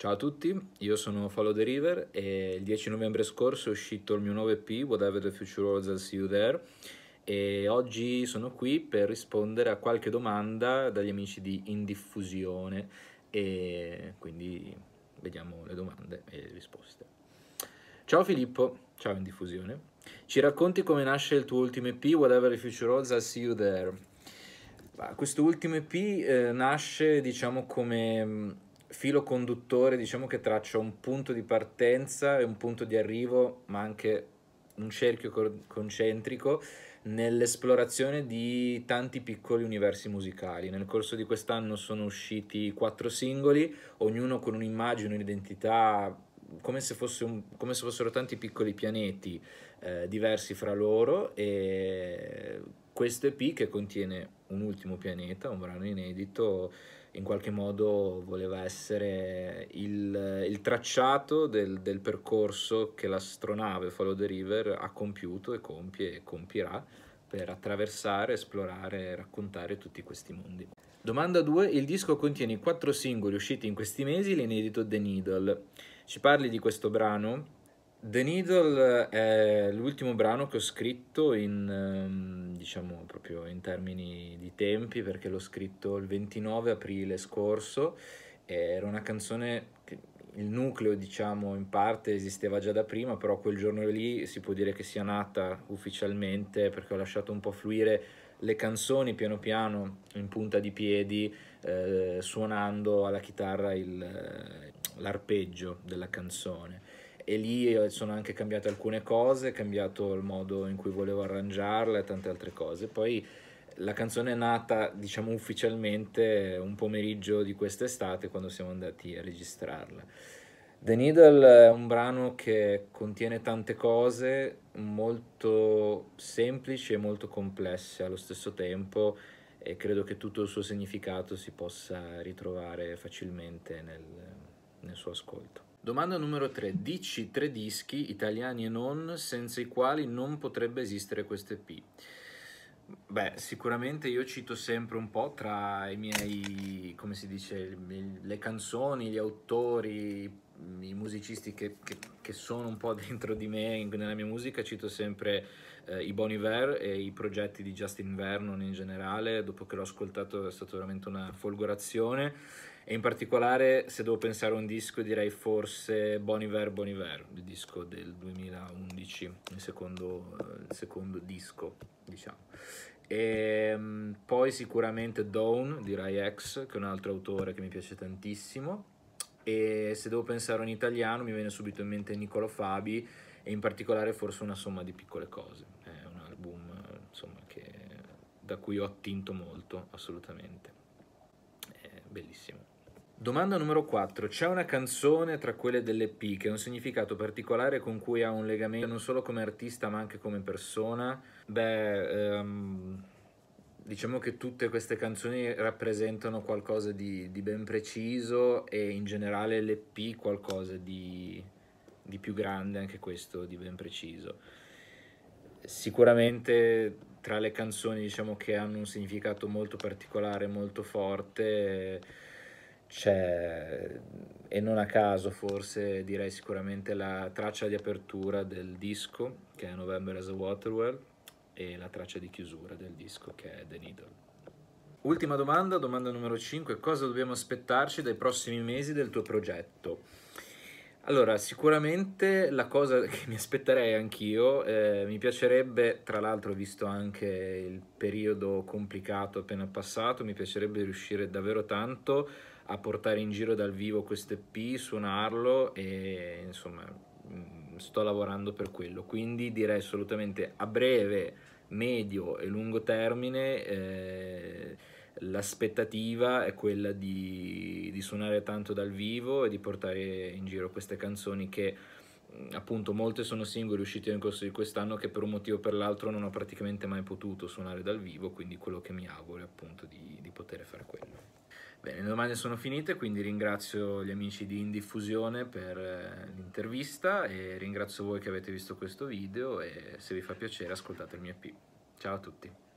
Ciao a tutti, io sono Follow the River e il 10 novembre scorso è uscito il mio nuovo EP Whatever the Future Holds I'll See You There e oggi sono qui per rispondere a qualche domanda dagli amici di Indiffusione e quindi vediamo le domande e le risposte. Ciao Filippo, ciao Indiffusione. Ci racconti come nasce il tuo ultimo EP Whatever the Future Holds I'll See You There? Questo ultimo EP eh, nasce diciamo come mm, filo conduttore, diciamo che traccia un punto di partenza e un punto di arrivo, ma anche un cerchio concentrico nell'esplorazione di tanti piccoli universi musicali. Nel corso di quest'anno sono usciti quattro singoli, ognuno con un'immagine, un'identità, come se, un, come se fossero tanti piccoli pianeti eh, diversi fra loro e questo EP che contiene un ultimo pianeta, un brano inedito, in qualche modo voleva essere il, il tracciato del, del, percorso che l'astronave Follow the River ha compiuto e compie e compirà per attraversare, esplorare e raccontare tutti questi mondi. Domanda 2. Il disco contiene i quattro singoli usciti in questi mesi, l'inedito The Needle. Ci parli di questo brano? The Needle è l'ultimo brano che ho scritto in... Um, diciamo proprio in termini di tempi, perché l'ho scritto il 29 aprile scorso, era una canzone che il nucleo, diciamo, in parte esisteva già da prima, però quel giorno lì si può dire che sia nata ufficialmente perché ho lasciato un po' fluire le canzoni piano piano in punta di piedi, eh, suonando alla chitarra il, l'arpeggio della canzone e lì eh, sono anche cambiate alcune cose, è cambiato il modo in cui volevo arrangiarla e tante altre cose. Poi la canzone è nata, diciamo ufficialmente, un pomeriggio di quest'estate quando siamo andati a registrarla. The Needle è un brano che contiene tante cose molto semplici e molto complesse allo stesso tempo e credo che tutto il suo significato si possa ritrovare facilmente nel, nel suo ascolto. Domanda numero 3. Dici tre dischi, italiani e non, senza i quali non potrebbe esistere questo EP. Beh, sicuramente io cito sempre un po' tra i miei, come si dice, le canzoni, gli autori, mm, i musicisti che, che, che sono un po' dentro di me, nella mia musica, cito sempre eh, i Bon Iver e i progetti di Justin Vernon in generale, dopo che l'ho ascoltato è stata veramente una folgorazione e in particolare, se devo pensare a un disco, direi forse Boniver Boniver, il disco del 2011, il secondo, il secondo disco, diciamo. E ehm, poi sicuramente Dawn direi X, che è un altro autore che mi piace tantissimo. E se devo pensare a un italiano, mi viene subito in mente Niccolo Fabi, e in particolare forse una somma di piccole cose. È un album insomma, che, da cui ho attinto molto, assolutamente. È bellissimo. Domanda numero 4. C'è una canzone tra quelle dell'EP che ha un significato particolare con cui ha un legamento non solo come artista ma anche come persona? Beh, um, diciamo che tutte queste canzoni rappresentano qualcosa di, di ben preciso e in generale l'EP qualcosa di, di più grande, anche questo di ben preciso. Sicuramente tra le canzoni diciamo che hanno un significato molto particolare, molto forte c'è, e non a caso forse direi sicuramente la traccia di apertura del disco che è November as a Waterwell e la traccia di chiusura del disco che è The Needle. Ultima domanda, domanda numero 5, cosa dobbiamo aspettarci dai prossimi mesi del tuo progetto? Allora, sicuramente la cosa che mi aspetterei anch'io, eh, mi piacerebbe, tra l'altro visto anche il periodo complicato appena passato, mi piacerebbe riuscire davvero tanto a portare in giro dal vivo questo EP, suonarlo e insomma mm, sto lavorando per quello. Quindi direi assolutamente a breve, medio e lungo termine eh, l'aspettativa è quella di, di, suonare tanto dal vivo e di portare in giro queste canzoni che mm, appunto molte sono singole uscite nel corso di quest'anno che per un motivo o per l'altro non ho praticamente mai potuto suonare dal vivo quindi quello che mi auguro è appunto di, di poter fare quello Bene, le domande sono finite, quindi ringrazio gli amici di Indiffusione per eh, l'intervista e ringrazio voi che avete visto questo video e se vi fa piacere ascoltate il mio EP. Ciao a tutti!